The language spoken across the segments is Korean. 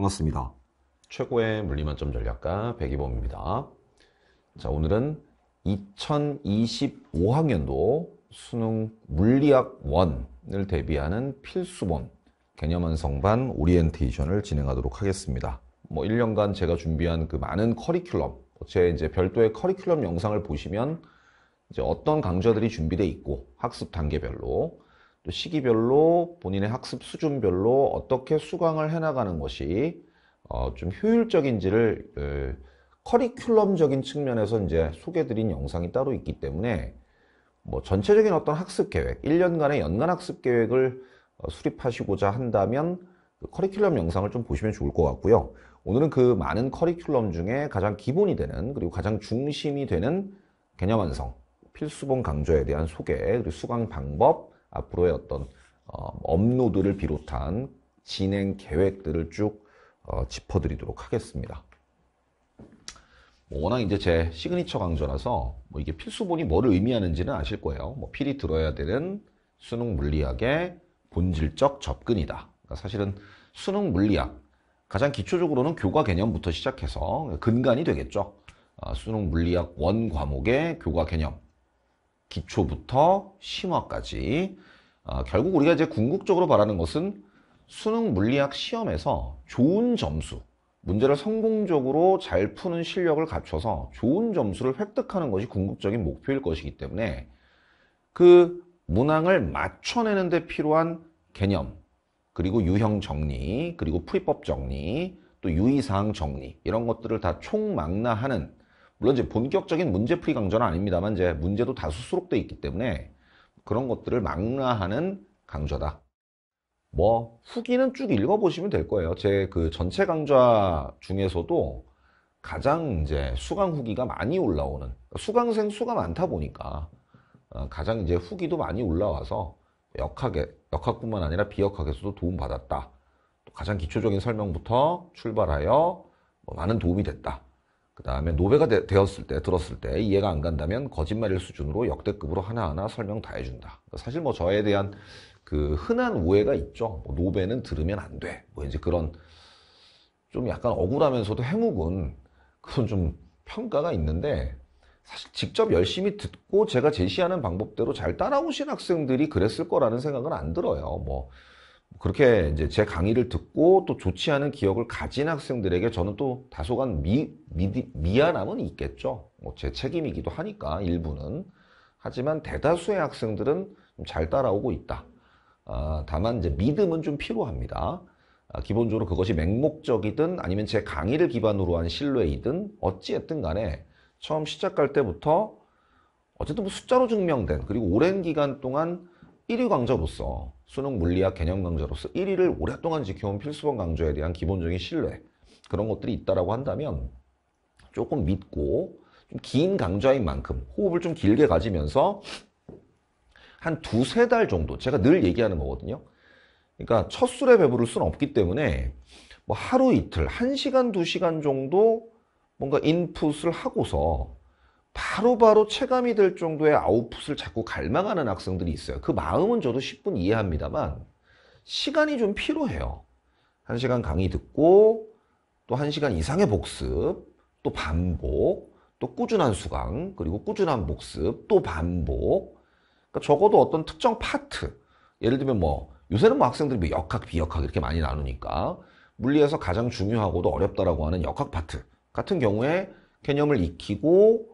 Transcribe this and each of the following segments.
반갑습니다. 최고의 물리만점 전략가 백이범입니다. 자, 오늘은 2025학년도 수능 물리학 1을 대비하는 필수본 개념 완성반 오리엔테이션을 진행하도록 하겠습니다. 뭐 1년간 제가 준비한 그 많은 커리큘럼, 제 이제 별도의 커리큘럼 영상을 보시면 이제 어떤 강좌들이 준비되어 있고 학습 단계별로 또 시기별로 본인의 학습 수준별로 어떻게 수강을 해나가는 것이 어, 좀 효율적인지를 그 커리큘럼적인 측면에서 이제 소개드린 영상이 따로 있기 때문에 뭐 전체적인 어떤 학습 계획, 1년간의 연간 학습 계획을 어, 수립하시고자 한다면 그 커리큘럼 영상을 좀 보시면 좋을 것 같고요. 오늘은 그 많은 커리큘럼 중에 가장 기본이 되는 그리고 가장 중심이 되는 개념 완성, 필수본 강조에 대한 소개, 그리고 수강 방법, 앞으로의 어떤 어, 업로드를 비롯한 진행 계획들을 쭉 어, 짚어드리도록 하겠습니다. 뭐 워낙 이제 제 시그니처 강좌라서 뭐 이게 필수본이 뭐를 의미하는지는 아실 거예요. 뭐 필히 들어야 되는 수능 물리학의 본질적 접근이다. 그러니까 사실은 수능 물리학 가장 기초적으로는 교과 개념부터 시작해서 근간이 되겠죠. 아, 수능 물리학 원 과목의 교과 개념 기초부터 심화까지 아, 결국 우리가 이제 궁극적으로 바라는 것은 수능 물리학 시험에서 좋은 점수, 문제를 성공적으로 잘 푸는 실력을 갖춰서 좋은 점수를 획득하는 것이 궁극적인 목표일 것이기 때문에 그 문항을 맞춰내는 데 필요한 개념, 그리고 유형 정리, 그리고 풀이법 정리, 또 유의사항 정리 이런 것들을 다 총망라하는 물론 이제 본격적인 문제풀이 강좌는 아닙니다만 이제 문제도 다수 수록돼 있기 때문에 그런 것들을 망라하는 강좌다. 뭐 후기는 쭉 읽어보시면 될 거예요. 제 그 전체 강좌 중에서도 가장 이제 수강 후기가 많이 올라오는 그러니까 수강생 수가 많다 보니까 어, 가장 이제 후기도 많이 올라와서 역학에 역학뿐만 아니라 비역학에서도 도움 받았다. 가장 기초적인 설명부터 출발하여 뭐 많은 도움이 됐다. 그 다음에 노베가 되, 었을 때, 들었을 때 이해가 안 간다면 거짓말일 수준으로 역대급으로 하나하나 설명 다 해준다. 그러니까 사실 뭐 저에 대한 그 흔한 오해가 있죠. 뭐 노베는 들으면 안 돼. 뭐 이제 그런 좀 약간 억울하면서도 해묵은 그런 좀 평가가 있는데 사실 직접 열심히 듣고 제가 제시하는 방법대로 잘 따라오신 학생들이 그랬을 거라는 생각은 안 들어요. 뭐 그렇게 이제 제 강의를 듣고 또 좋지 않은 기억을 가진 학생들에게 저는 또 다소간 미, 미, 미 안함은 있겠죠. 뭐 제 책임이기도 하니까 일부는. 하지만 대다수의 학생들은 잘 따라오고 있다. 아, 다만 이제 믿음은 좀 필요합니다. 아, 기본적으로 그것이 맹목적이든 아니면 제 강의를 기반으로 한 신뢰이든 어찌했든 간에 처음 시작할 때부터 어쨌든 뭐 숫자로 증명된 그리고 오랜 기간 동안 1위 강좌로서 수능 물리학 개념 강좌로서 1위를 오랫동안 지켜온 필수본 강좌에 대한 기본적인 신뢰 그런 것들이 있다라고 한다면 조금 믿고 좀 긴 강좌인 만큼 호흡을 좀 길게 가지면서 한 두세 달 정도 제가 늘 얘기하는 거거든요. 그러니까 첫 술에 배부를 수는 없기 때문에 뭐 하루 이틀, 한 시간, 두 시간 정도 뭔가 인풋을 하고서 바로바로 바로 체감이 될 정도의 아웃풋을 자꾸 갈망하는 학생들이 있어요. 그 마음은 저도 10분 이해합니다만 시간이 좀 필요해요. 1시간 강의 듣고 또 1시간 이상의 복습, 또 반복, 또 꾸준한 수강, 그리고 꾸준한 복습, 또 반복. 그러니까 적어도 어떤 특정 파트, 예를 들면 뭐 요새는 뭐 학생들이 뭐 역학, 비역학 이렇게 많이 나누니까 물리에서 가장 중요하고도 어렵다라고 하는 역학 파트 같은 경우에 개념을 익히고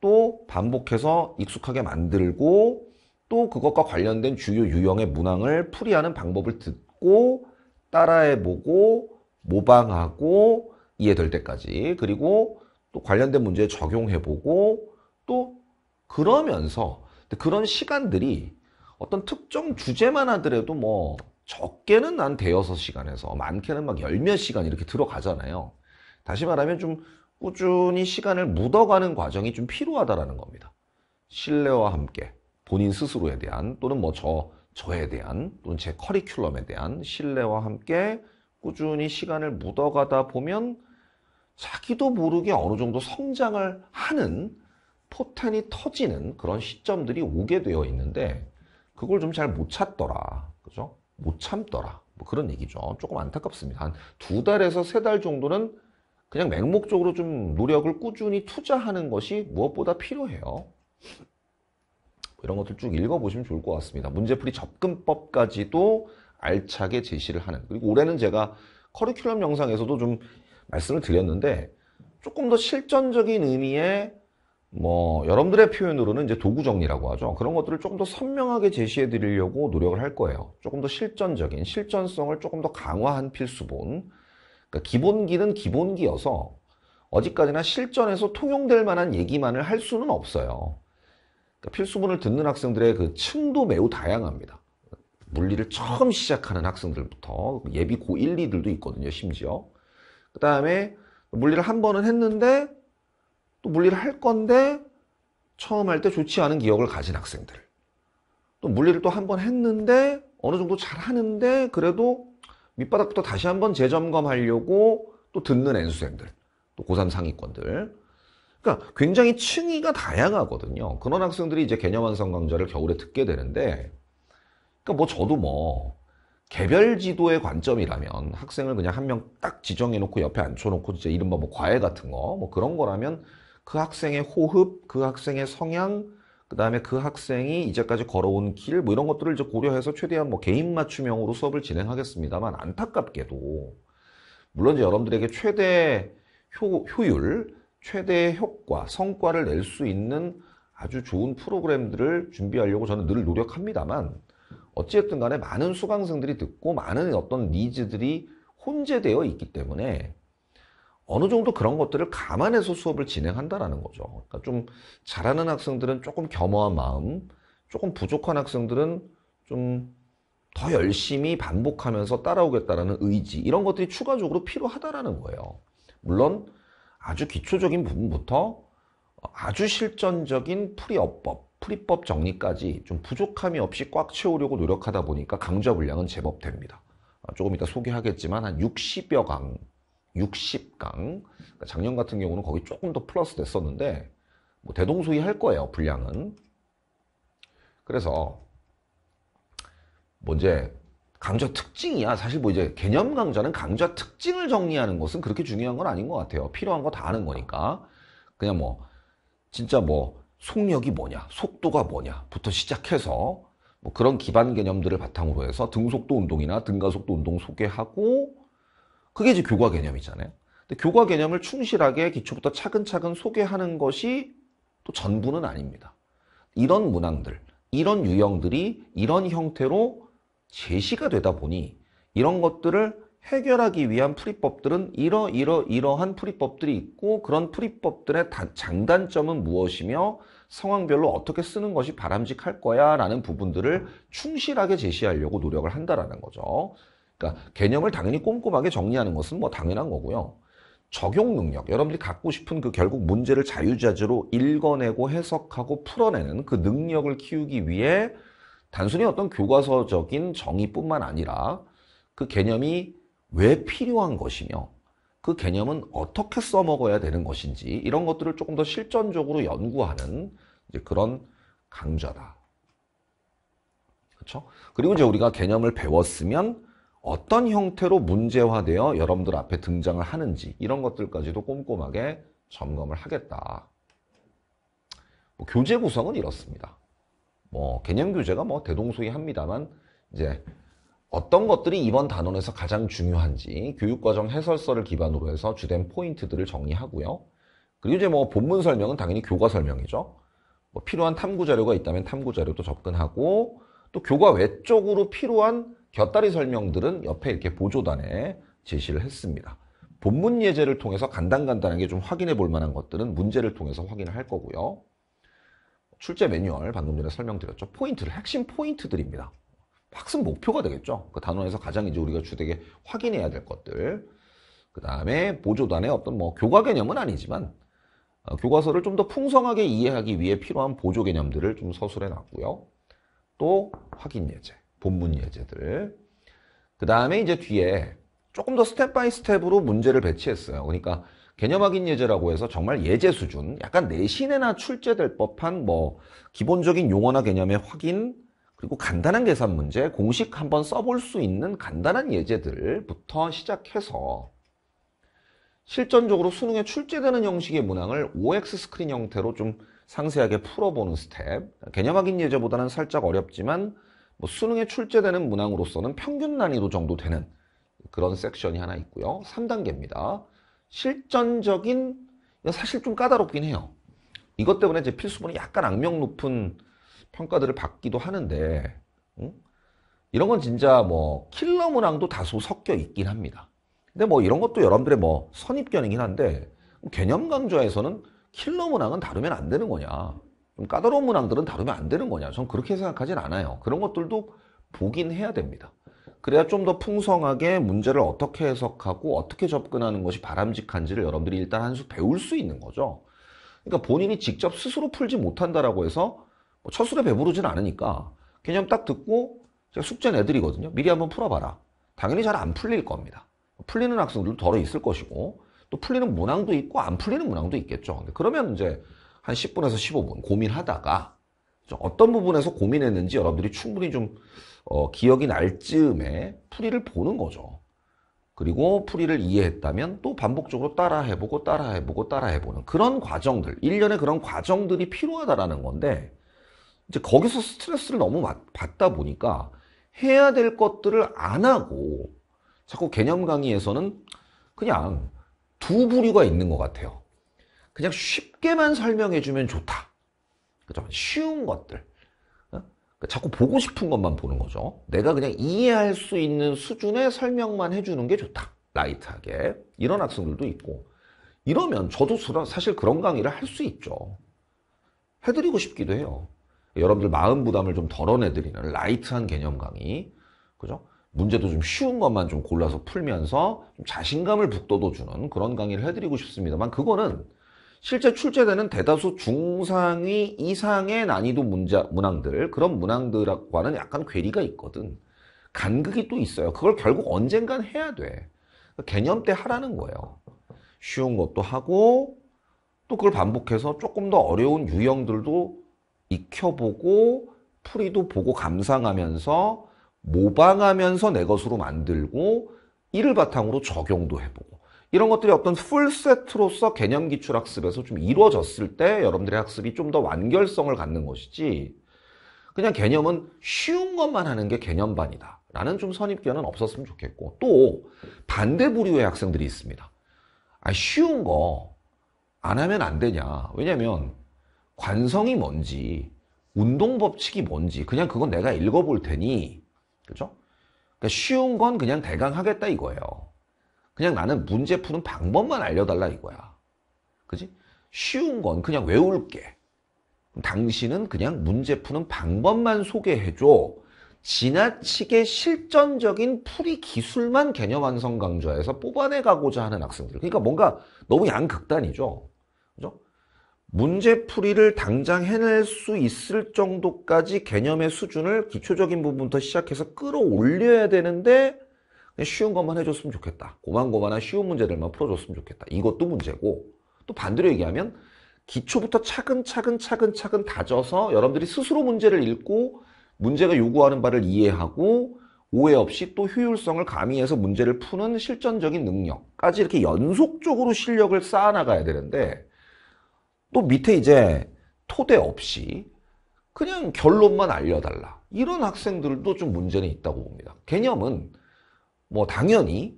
또 반복해서 익숙하게 만들고 또 그것과 관련된 주요 유형의 문항을 풀이하는 방법을 듣고 따라해보고 모방하고 이해될 때까지 그리고 또 관련된 문제에 적용해보고 또 그러면서 그런 시간들이 어떤 특정 주제만 하더라도 뭐 적게는 한 대여섯 시간에서 많게는 막 열 몇 시간 이렇게 들어가잖아요. 다시 말하면 좀 꾸준히 시간을 묻어가는 과정이 좀 필요하다라는 겁니다. 신뢰와 함께 본인 스스로에 대한 또는 뭐 저 저에 대한 또는 제 커리큘럼에 대한 신뢰와 함께 꾸준히 시간을 묻어가다 보면 자기도 모르게 어느 정도 성장을 하는 포텐이 터지는 그런 시점들이 오게 되어 있는데 그걸 좀 잘 못 찾더라. 그죠? 못 참더라. 뭐 그런 얘기죠. 조금 안타깝습니다. 한 두 달에서 세 달 정도는 그냥 맹목적으로 좀 노력을 꾸준히 투자하는 것이 무엇보다 필요해요. 이런 것들 쭉 읽어보시면 좋을 것 같습니다. 문제풀이 접근법까지도 알차게 제시를 하는. 그리고 올해는 제가 커리큘럼 영상에서도 좀 말씀을 드렸는데 조금 더 실전적인 의미의 뭐 여러분들의 표현으로는 이제 도구 정리라고 하죠. 그런 것들을 조금 더 선명하게 제시해 드리려고 노력을 할 거예요. 조금 더 실전적인 실전성을 조금 더 강화한 필수본 그러니까 기본기는 기본기여서 어디까지나 실전에서 통용될 만한 얘기만을 할 수는 없어요. 그러니까 필수문을 듣는 학생들의 그 층도 매우 다양합니다. 물리를 처음 시작하는 학생들부터 예비 고1, 2들도 있거든요, 심지어. 그 다음에 물리를 한 번은 했는데 또 물리를 할 건데 처음 할 때 좋지 않은 기억을 가진 학생들. 또 물리를 또 한 번 했는데 어느 정도 잘 하는데 그래도 밑바닥부터 다시 한번 재점검하려고 또 듣는 N수생들, 또 고3 상위권들. 그러니까 굉장히 층위가 다양하거든요. 그런 학생들이 이제 개념 완성 강좌를 겨울에 듣게 되는데, 그러니까 뭐 저도 뭐 개별 지도의 관점이라면 학생을 그냥 한 명 딱 지정해놓고 옆에 앉혀놓고 이제 이른바 뭐 과외 같은 거, 뭐 그런 거라면 그 학생의 호흡, 그 학생의 성향, 그 다음에 그 학생이 이제까지 걸어온 길, 뭐 이런 것들을 이제 고려해서 최대한 뭐 개인 맞춤형으로 수업을 진행하겠습니다만 안타깝게도, 물론 여러분들에게 최대 효, 효율, 최대 효과, 성과를 낼 수 있는 아주 좋은 프로그램들을 준비하려고 저는 늘 노력합니다만, 어찌됐든 간에 많은 수강생들이 듣고 많은 어떤 니즈들이 혼재되어 있기 때문에 어느 정도 그런 것들을 감안해서 수업을 진행한다라는 거죠. 그러니까 좀 잘하는 학생들은 조금 겸허한 마음, 조금 부족한 학생들은 좀 더 열심히 반복하면서 따라오겠다라는 의지 이런 것들이 추가적으로 필요하다라는 거예요. 물론 아주 기초적인 부분부터 아주 실전적인 풀이어법, 풀이법 정리까지 좀 부족함이 없이 꽉 채우려고 노력하다 보니까 강좌 분량은 제법 됩니다. 조금 이따 소개하겠지만 한 60여 강 60강. 그러니까 작년 같은 경우는 거기 조금 더 플러스 됐었는데, 뭐 대동소이 할 거예요, 분량은. 그래서, 뭐 이제, 강좌 특징이야. 사실 뭐 이제 개념 강좌는 강좌 특징을 정리하는 것은 그렇게 중요한 건 아닌 것 같아요. 필요한 거 다 하는 거니까. 그냥 뭐, 진짜 뭐, 속력이 뭐냐, 속도가 뭐냐부터 시작해서 뭐 그런 기반 개념들을 바탕으로 해서 등속도 운동이나 등가속도 운동 소개하고 그게 이제 교과 개념이잖아요. 근데 교과 개념을 충실하게 기초부터 차근차근 소개하는 것이 또 전부는 아닙니다. 이런 문항들, 이런 유형들이 이런 형태로 제시가 되다 보니 이런 것들을 해결하기 위한 풀이법들은 이러 이러 이러한 풀이법들이 있고 그런 풀이법들의 장단점은 무엇이며 상황별로 어떻게 쓰는 것이 바람직할 거야 라는 부분들을 충실하게 제시하려고 노력을 한다라는 거죠. 그러니까 개념을 당연히 꼼꼼하게 정리하는 것은 뭐 당연한 거고요. 적용 능력, 여러분들이 갖고 싶은 그 결국 문제를 자유자재로 읽어내고 해석하고 풀어내는 그 능력을 키우기 위해 단순히 어떤 교과서적인 정의뿐만 아니라 그 개념이 왜 필요한 것이며 그 개념은 어떻게 써먹어야 되는 것인지 이런 것들을 조금 더 실전적으로 연구하는 그런 강좌다. 그렇죠? 그리고 이제 우리가 개념을 배웠으면 어떤 형태로 문제화되어 여러분들 앞에 등장을 하는지 이런 것들까지도 꼼꼼하게 점검을 하겠다. 뭐 교재 구성은 이렇습니다. 뭐 개념 교재가 뭐 대동소이합니다만 이제 어떤 것들이 이번 단원에서 가장 중요한지 교육과정 해설서를 기반으로 해서 주된 포인트들을 정리하고요. 그리고 이제 뭐 본문 설명은 당연히 교과 설명이죠. 뭐 필요한 탐구 자료가 있다면 탐구 자료도 접근하고 또 교과 외적으로 필요한 곁다리 설명들은 옆에 이렇게 보조단에 제시를 했습니다. 본문 예제를 통해서 간단간단하게 좀 확인해 볼 만한 것들은 문제를 통해서 확인을 할 거고요. 출제 매뉴얼 방금 전에 설명드렸죠. 포인트를 핵심 포인트들입니다. 학습 목표가 되겠죠. 그 단원에서 가장 이제 우리가 주되게 확인해야 될 것들. 그 다음에 보조단의 어떤 뭐 교과 개념은 아니지만 어, 교과서를 좀 더 풍성하게 이해하기 위해 필요한 보조 개념들을 좀 서술해 놨고요. 또 확인 예제. 본문 예제들. 그 다음에 이제 뒤에 조금 더 스텝 바이 스텝으로 문제를 배치했어요. 그러니까 개념 확인 예제라고 해서 정말 예제 수준, 약간 내신에나 출제될 법한 뭐 기본적인 용어나 개념의 확인, 그리고 간단한 계산 문제, 공식 한번 써볼 수 있는 간단한 예제들부터 시작해서 실전적으로 수능에 출제되는 형식의 문항을 OX 스크린 형태로 좀 상세하게 풀어보는 스텝. 개념 확인 예제보다는 살짝 어렵지만 뭐 수능에 출제되는 문항으로서는 평균 난이도 정도 되는 그런 섹션이 하나 있고요. 3단계입니다. 실전적인 사실 좀 까다롭긴 해요. 이것 때문에 제 필수본이 약간 악명 높은 평가들을 받기도 하는데 응? 이런 건 진짜 뭐 킬러 문항도 다소 섞여 있긴 합니다. 근데 뭐 이런 것도 여러분들의 뭐 선입견이긴 한데 개념 강좌에서는 킬러 문항은 다루면 안 되는 거냐 까다로운 문항들은 다루면 안 되는 거냐 전 그렇게 생각하진 않아요 그런 것들도 보긴 해야 됩니다 그래야 좀 더 풍성하게 문제를 어떻게 해석하고 어떻게 접근하는 것이 바람직한지를 여러분들이 일단 한 수 배울 수 있는 거죠 그러니까 본인이 직접 스스로 풀지 못한다라고 해서 뭐 첫술에 배부르진 않으니까 개념 딱 듣고 제가 숙제 내드리거든요 미리 한번 풀어봐라 당연히 잘 안 풀릴 겁니다 풀리는 학생들도 덜어 있을 것이고 또 풀리는 문항도 있고 안 풀리는 문항도 있겠죠 그러면 이제 한 10분에서 15분 고민하다가 어떤 부분에서 고민했는지 여러분들이 충분히 좀 어, 기억이 날 즈음에 풀이를 보는 거죠. 그리고 풀이를 이해했다면 또 반복적으로 따라해보고 따라해보고 따라해보는 그런 과정들 일련의 그런 과정들이 필요하다라는 건데 이제 거기서 스트레스를 너무 받다 보니까 해야 될 것들을 안 하고 자꾸 개념 강의에서는 그냥 두 부류가 있는 것 같아요. 그냥 쉽게만 설명해주면 좋다. 그죠? 쉬운 것들. 어? 그러니까 자꾸 보고 싶은 것만 보는 거죠. 내가 그냥 이해할 수 있는 수준의 설명만 해주는 게 좋다. 라이트하게. 이런 학생들도 있고. 이러면 저도 사실 그런 강의를 할 수 있죠. 해드리고 싶기도 해요. 여러분들 마음 부담을 좀 덜어내드리는 라이트한 개념 강의. 그죠? 문제도 좀 쉬운 것만 좀 골라서 풀면서 좀 자신감을 북돋워주는 그런 강의를 해드리고 싶습니다만 그거는 실제 출제되는 대다수 중상위 이상의 난이도 문자, 문항들, 그런 문항들과는 약간 괴리가 있거든. 간극이 또 있어요. 그걸 결국 언젠간 해야 돼. 그러니까 개념 때 하라는 거예요. 쉬운 것도 하고, 또 그걸 반복해서 조금 더 어려운 유형들도 익혀보고, 풀이도 보고 감상하면서, 모방하면서 내 것으로 만들고, 이를 바탕으로 적용도 해보고. 이런 것들이 어떤 풀세트로서 개념 기출학습에서 좀 이루어졌을 때 여러분들의 학습이 좀 더 완결성을 갖는 것이지 그냥 개념은 쉬운 것만 하는 게 개념반이다 라는 좀 선입견은 없었으면 좋겠고 또 반대 부류의 학생들이 있습니다 아, 쉬운 거 안 하면 안 되냐 왜냐면 관성이 뭔지 운동 법칙이 뭔지 그냥 그건 내가 읽어볼 테니 그죠? 그러니까 쉬운 건 그냥 대강 하겠다 이거예요 그냥 나는 문제 푸는 방법만 알려달라 이거야. 그지? 쉬운 건 그냥 외울게. 당신은 그냥 문제 푸는 방법만 소개해줘. 지나치게 실전적인 풀이 기술만 개념 완성 강좌에서 뽑아내 가고자 하는 학생들. 그러니까 뭔가 너무 양극단이죠. 그죠? 문제 풀이를 당장 해낼 수 있을 정도까지 개념의 수준을 기초적인 부분부터 시작해서 끌어올려야 되는데 네, 쉬운 것만 해줬으면 좋겠다. 고만고만한 쉬운 문제들만 풀어줬으면 좋겠다. 이것도 문제고 또 반대로 얘기하면 기초부터 차근차근 차근차근 다져서 여러분들이 스스로 문제를 읽고 문제가 요구하는 바를 이해하고 오해 없이 또 효율성을 가미해서 문제를 푸는 실전적인 능력까지 이렇게 연속적으로 실력을 쌓아나가야 되는데 또 밑에 이제 토대 없이 그냥 결론만 알려달라 이런 학생들도 좀 문제는 있다고 봅니다 개념은 뭐 당연히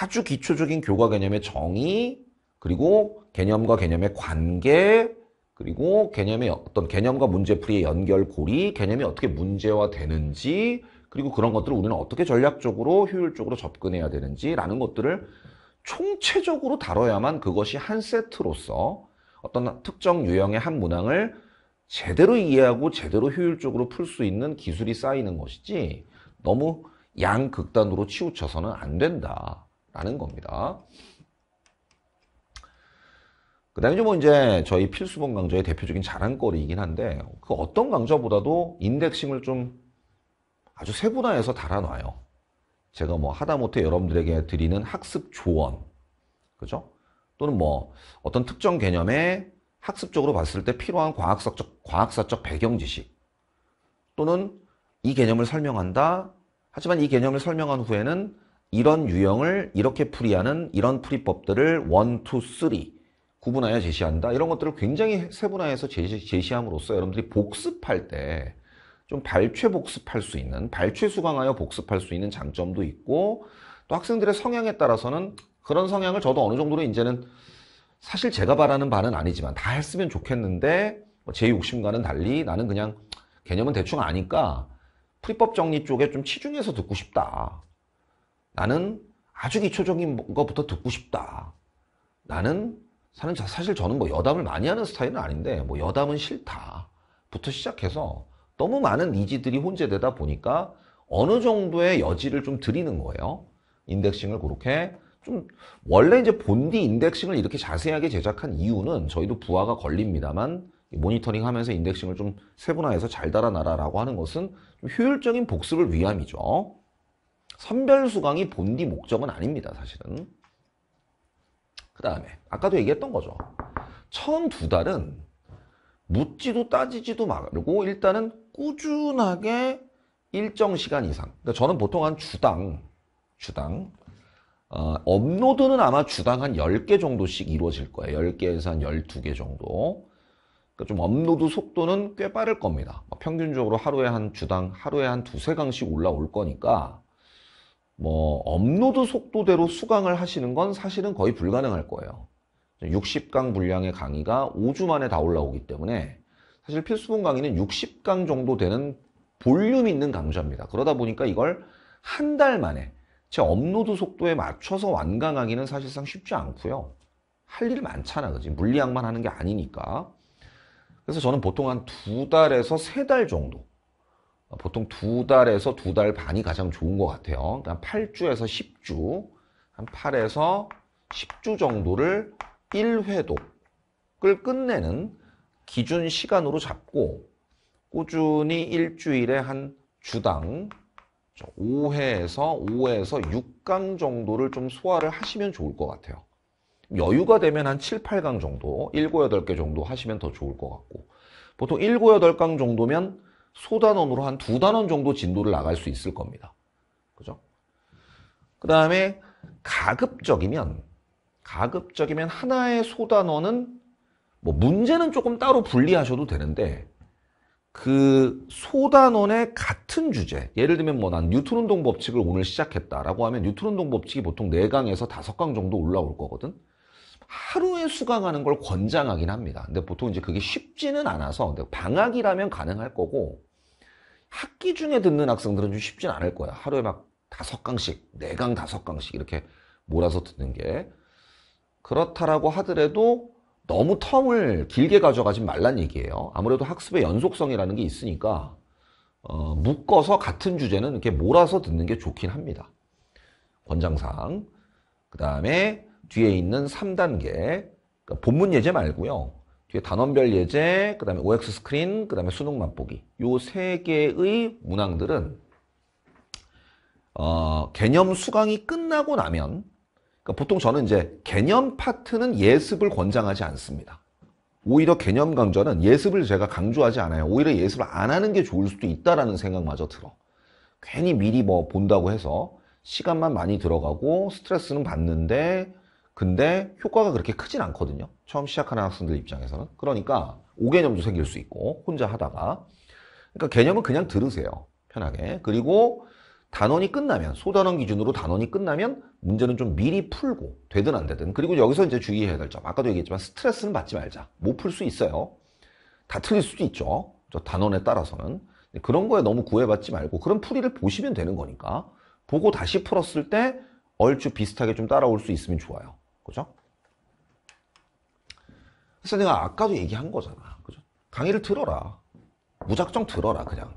아주 기초적인 교과 개념의 정의 그리고 개념과 개념의 관계 그리고 개념의 어떤 개념과 문제풀이의 연결고리 개념이 어떻게 문제화 되는지 그리고 그런 것들을 우리는 어떻게 전략적으로 효율적으로 접근해야 되는지라는 것들을 총체적으로 다뤄야만 그것이 한 세트로서 어떤 특정 유형의 한 문항을 제대로 이해하고 제대로 효율적으로 풀 수 있는 기술이 쌓이는 것이지 너무 양극단으로 치우쳐서는 안 된다라는 겁니다. 그 다음에 뭐 이제 저희 필수본 강좌의 대표적인 자랑거리이긴 한데 그 어떤 강좌보다도 인덱싱을 좀 아주 세분화해서 달아놔요. 제가 뭐 하다못해 여러분들에게 드리는 학습 조언, 그죠? 또는 뭐 어떤 특정 개념에 학습적으로 봤을 때 필요한 과학사적, 과학사적 배경 지식 또는 이 개념을 설명한다 하지만 이 개념을 설명한 후에는 이런 유형을 이렇게 풀이하는 이런 풀이법들을 1, 2, 3 구분하여 제시한다. 이런 것들을 굉장히 세분화해서 제시, 함으로써 여러분들이 복습할 때 좀 발췌 복습할 수 있는, 발췌 수강하여 복습할 수 있는 장점도 있고 또 학생들의 성향에 따라서는 그런 성향을 저도 어느 정도로 이제는 사실 제가 바라는 바는 아니지만 다 했으면 좋겠는데 뭐 제 욕심과는 달리 나는 그냥 개념은 대충 아니까 프리법 정리 쪽에 좀 치중해서 듣고 싶다. 나는 아주 기초적인 것부터 듣고 싶다. 나는 사실 저는 뭐 여담을 많이 하는 스타일은 아닌데 뭐 여담은 싫다부터 시작해서 너무 많은 니즈들이 혼재되다 보니까 어느 정도의 여지를 좀 드리는 거예요. 인덱싱을 그렇게 좀 원래 이제 본디 인덱싱을 이렇게 자세하게 제작한 이유는 저희도 부하가 걸립니다만 모니터링 하면서 인덱싱을 좀 세분화해서 잘 달아나라라고 하는 것은 효율적인 복습을 위함이죠. 선별수강이 본디 목적은 아닙니다. 사실은. 그 다음에 아까도 얘기했던 거죠. 처음 두 달은 묻지도 따지지도 말고 일단은 꾸준하게 일정 시간 이상 그러니까 저는 보통 한 주당 주당 어, 업로드는 아마 주당 한 10개 정도씩 이루어질 거예요. 10개에서 한 12개 정도 그러니까 좀 업로드 속도는 꽤 빠를 겁니다. 뭐 평균적으로 하루에 한 주당 하루에 한 두세 강씩 올라올 거니까 뭐 업로드 속도대로 수강을 하시는 건 사실은 거의 불가능할 거예요. 60강 분량의 강의가 5주 만에 다 올라오기 때문에 사실 필수본 강의는 60강 정도 되는 볼륨 있는 강좌입니다. 그러다 보니까 이걸 한 달 만에 제 업로드 속도에 맞춰서 완강하기는 사실상 쉽지 않고요. 할일이 많잖아, 그지? 물리학만 하는 게 아니니까. 그래서 저는 보통 한 두 달에서 세 달 정도 보통 두 달에서 두 달 반이 가장 좋은 것 같아요. 그러니까 한 8주에서 10주, 한 8에서 10주 정도를 1회독을 끝내는 기준 시간으로 잡고 꾸준히 일주일에 한 주당 5회에서 5회에서 6강 정도를 좀 소화를 하시면 좋을 것 같아요. 여유가 되면 한 7, 8강 정도 7, 8개 정도 하시면 더 좋을 것 같고 보통 7, 8강 정도면 소단원으로 한 두 단원 정도 진도를 나갈 수 있을 겁니다. 그죠? 그 다음에 가급적이면 가급적이면 하나의 소단원은 뭐 문제는 조금 따로 분리하셔도 되는데 그 소단원의 같은 주제 예를 들면 뭐 난 뉴턴 운동 법칙을 오늘 시작했다라고 하면 뉴턴 운동 법칙이 보통 4강에서 5강 정도 올라올 거거든 하루에 수강하는 걸 권장하긴 합니다. 근데 보통 이제 그게 쉽지는 않아서 방학이라면 가능할 거고 학기 중에 듣는 학생들은 좀 쉽진 않을 거야. 하루에 막 다섯 강씩, 네 강 다섯 강씩 이렇게 몰아서 듣는 게 그렇다라고 하더라도 너무 텀을 길게 가져가지 말란 얘기예요. 아무래도 학습의 연속성이라는 게 있으니까 어, 묶어서 같은 주제는 이렇게 몰아서 듣는 게 좋긴 합니다. 권장상. 그 다음에 뒤에 있는 3단계 그러니까 본문 예제 말고요. 뒤에 단원별 예제, 그 다음에 OX 스크린, 그 다음에 수능 맛보기 요세 개의 문항들은 어, 개념 수강이 끝나고 나면 그러니까 보통 저는 이제 개념 파트는 예습을 권장하지 않습니다. 오히려 개념 강좌는 예습을 제가 강조하지 않아요. 오히려 예습을 안 하는 게 좋을 수도 있다라는 생각마저 들어. 괜히 미리 뭐 본다고 해서 시간만 많이 들어가고 스트레스는 받는데 근데 효과가 그렇게 크진 않거든요 처음 시작하는 학생들 입장에서는 그러니까 오개념도 생길 수 있고 혼자 하다가 그러니까 개념은 그냥 들으세요 편하게 그리고 단원이 끝나면 소단원 기준으로 단원이 끝나면 문제는 좀 미리 풀고 되든 안 되든 그리고 여기서 이제 주의해야 될 점 아까도 얘기했지만 스트레스는 받지 말자 못 풀 수 있어요 다 틀릴 수도 있죠 저 단원에 따라서는 그런 거에 너무 구애받지 말고 그런 풀이를 보시면 되는 거니까 보고 다시 풀었을 때 얼추 비슷하게 좀 따라올 수 있으면 좋아요 그죠? 그래서 내가 아까도 얘기한 거잖아. 그죠? 강의를 들어라. 무작정 들어라, 그냥.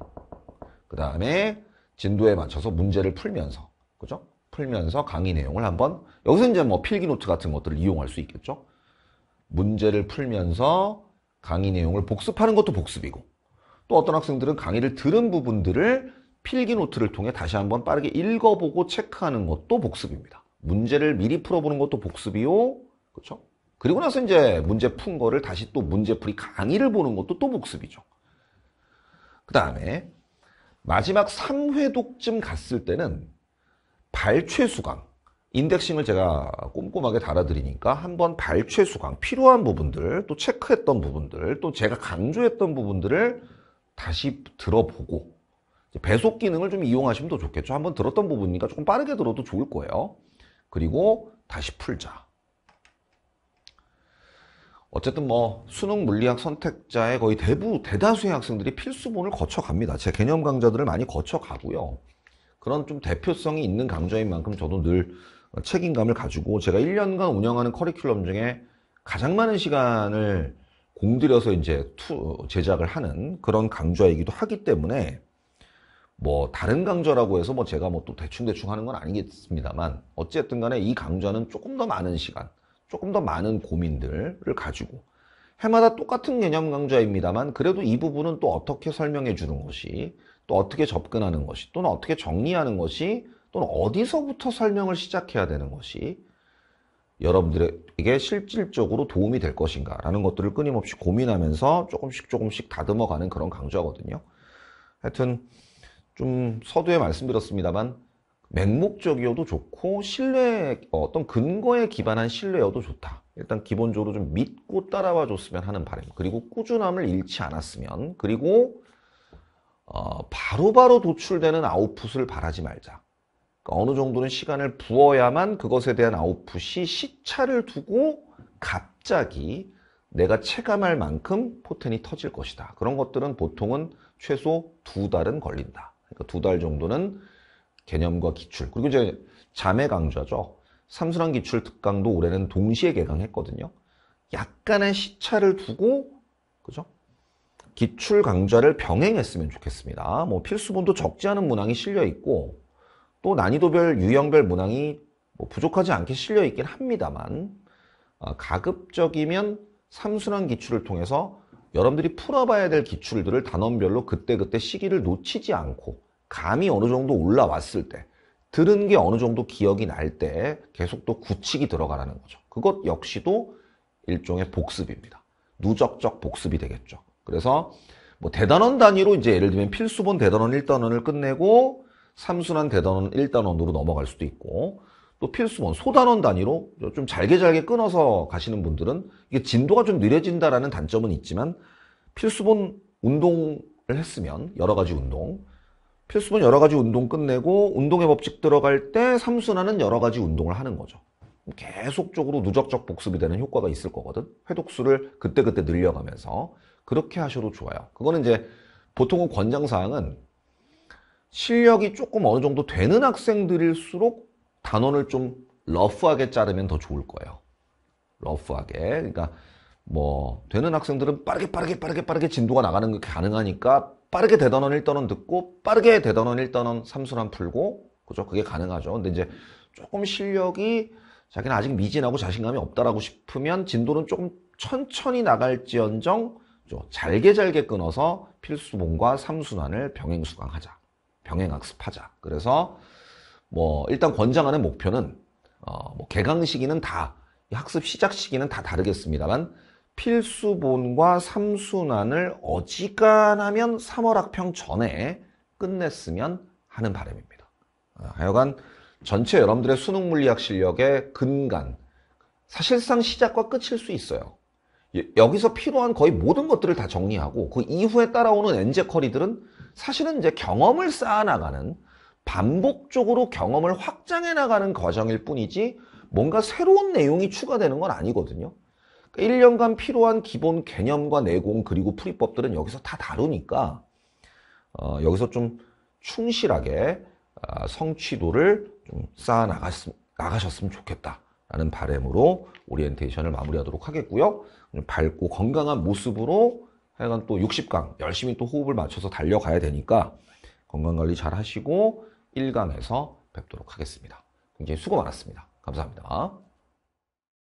그 다음에 진도에 맞춰서 문제를 풀면서. 그죠? 풀면서 강의 내용을 한번, 여기서 이제 뭐 필기노트 같은 것들을 이용할 수 있겠죠? 문제를 풀면서 강의 내용을 복습하는 것도 복습이고, 또 어떤 학생들은 강의를 들은 부분들을 필기노트를 통해 다시 한번 빠르게 읽어보고 체크하는 것도 복습입니다. 문제를 미리 풀어보는 것도 복습이요. 그렇죠? 그리고 나서 이제 문제 푼 거를 다시 또 문제풀이 강의를 보는 것도 또 복습이죠. 그 다음에 마지막 3회독쯤 갔을 때는 발췌수강, 인덱싱을 제가 꼼꼼하게 달아드리니까 한번 발췌수강, 필요한 부분들, 또 체크했던 부분들, 또 제가 강조했던 부분들을 다시 들어보고 배속 기능을 좀 이용하시면 더 좋겠죠. 한번 들었던 부분이니까 조금 빠르게 들어도 좋을 거예요. 그리고 다시 풀자. 어쨌든 뭐 수능 물리학 선택자의 거의 대부 대다수의 학생들이 필수본을 거쳐갑니다. 제 개념 강좌들을 많이 거쳐가고요. 그런 좀 대표성이 있는 강좌인 만큼 저도 늘 책임감을 가지고 제가 1년간 운영하는 커리큘럼 중에 가장 많은 시간을 공들여서 이제 투, 제작을 하는 그런 강좌이기도 하기 때문에 뭐 다른 강좌라고 해서 뭐 제가 뭐 또 대충대충 하는 건 아니겠습니다만 어쨌든 간에 이 강좌는 조금 더 많은 시간, 조금 더 많은 고민들을 가지고 해마다 똑같은 개념 강좌입니다만 그래도 이 부분은 또 어떻게 설명해 주는 것이 또 어떻게 접근하는 것이 또는 어떻게 정리하는 것이 또는 어디서부터 설명을 시작해야 되는 것이 여러분들에게 실질적으로 도움이 될 것인가 라는 것들을 끊임없이 고민하면서 조금씩 조금씩 다듬어가는 그런 강좌거든요. 하여튼 좀 서두에 말씀드렸습니다만 맹목적이어도 좋고 신뢰 어, 어떤 근거에 기반한 신뢰여도 좋다. 일단 기본적으로 좀 믿고 따라와 줬으면 하는 바람. 그리고 꾸준함을 잃지 않았으면 그리고 어, 바로바로 도출되는 아웃풋을 바라지 말자. 그러니까 어느 정도는 시간을 부어야만 그것에 대한 아웃풋이 시차를 두고 갑자기 내가 체감할 만큼 포텐이 터질 것이다. 그런 것들은 보통은 최소 두 달은 걸린다. 그러니까 두달 정도는 개념과 기출 그리고 이제 자매 강좌죠. 삼순환 기출 특강도 올해는 동시에 개강했거든요. 약간의 시차를 두고 그죠? 기출 강좌를 병행했으면 좋겠습니다. 뭐 필수본도 적지 않은 문항이 실려 있고 또 난이도별 유형별 문항이 뭐 부족하지 않게 실려 있긴 합니다만 아, 가급적이면 삼순환 기출을 통해서 여러분들이 풀어봐야 될 기출들을 단원별로 그때그때 시기를 놓치지 않고 감이 어느 정도 올라왔을 때 들은 게 어느 정도 기억이 날 때 계속 또 굳히기 들어가라는 거죠. 그것 역시도 일종의 복습입니다. 누적적 복습이 되겠죠. 그래서 뭐 대단원 단위로 이제 예를 들면 필수본 대단원 1단원을 끝내고 삼순환 대단원 1단원으로 넘어갈 수도 있고 또 필수본, 뭐 소단원 단위로 좀 잘게 잘게 끊어서 가시는 분들은 이게 진도가 좀 느려진다라는 단점은 있지만 필수본 운동을 했으면 여러 가지 운동 필수본 여러 가지 운동 끝내고 운동의 법칙 들어갈 때삼순하는 여러 가지 운동을 하는 거죠. 계속적으로 누적적 복습이 되는 효과가 있을 거거든. 회독수를 그때그때 늘려가면서 그렇게 하셔도 좋아요. 그거는 이제 보통은 권장사항은 실력이 조금 어느 정도 되는 학생들일수록 단원을 좀 러프하게 자르면 더 좋을 거예요. 러프하게. 그러니까 뭐 되는 학생들은 빠르게 빠르게 빠르게 빠르게 진도가 나가는 게 가능하니까 빠르게 대단원 1단원 듣고 빠르게 대단원 1단원 3수란 풀고 그죠? 그게 가능하죠. 근데 이제 조금 실력이 자기는 아직 미진하고 자신감이 없다라고 싶으면 진도는 조금 천천히 나갈지언정 잘게 잘게 끊어서 필수본과 삼순환을 병행 수강하자. 병행 학습하자. 그래서 뭐 일단 권장하는 목표는 어, 뭐 개강 시기는 다 학습 시작 시기는 다 다르겠습니다만 필수본과 삼순환을 어지간하면 3월 학평 전에 끝냈으면 하는 바람입니다. 아, 하여간 전체 여러분들의 수능 물리학 실력의 근간 사실상 시작과 끝일 수 있어요. 여기서 필요한 거의 모든 것들을 다 정리하고 그 이후에 따라오는 엔제 커리들은 사실은 이제 경험을 쌓아나가는 반복적으로 경험을 확장해 나가는 과정일 뿐이지 뭔가 새로운 내용이 추가되는 건 아니거든요. 1년간 그러니까 필요한 기본 개념과 내공 그리고 풀이법들은 여기서 다 다루니까 어, 여기서 좀 충실하게 어, 성취도를 좀 쌓아 나갔 나가셨으면 좋겠다라는 바램으로 오리엔테이션을 마무리하도록 하겠고요. 밝고 건강한 모습으로 하여간 또 60강 열심히 또 호흡을 맞춰서 달려가야 되니까 건강관리 잘 하시고 1강에서 뵙도록 하겠습니다. 굉장히 수고 많았습니다. 감사합니다.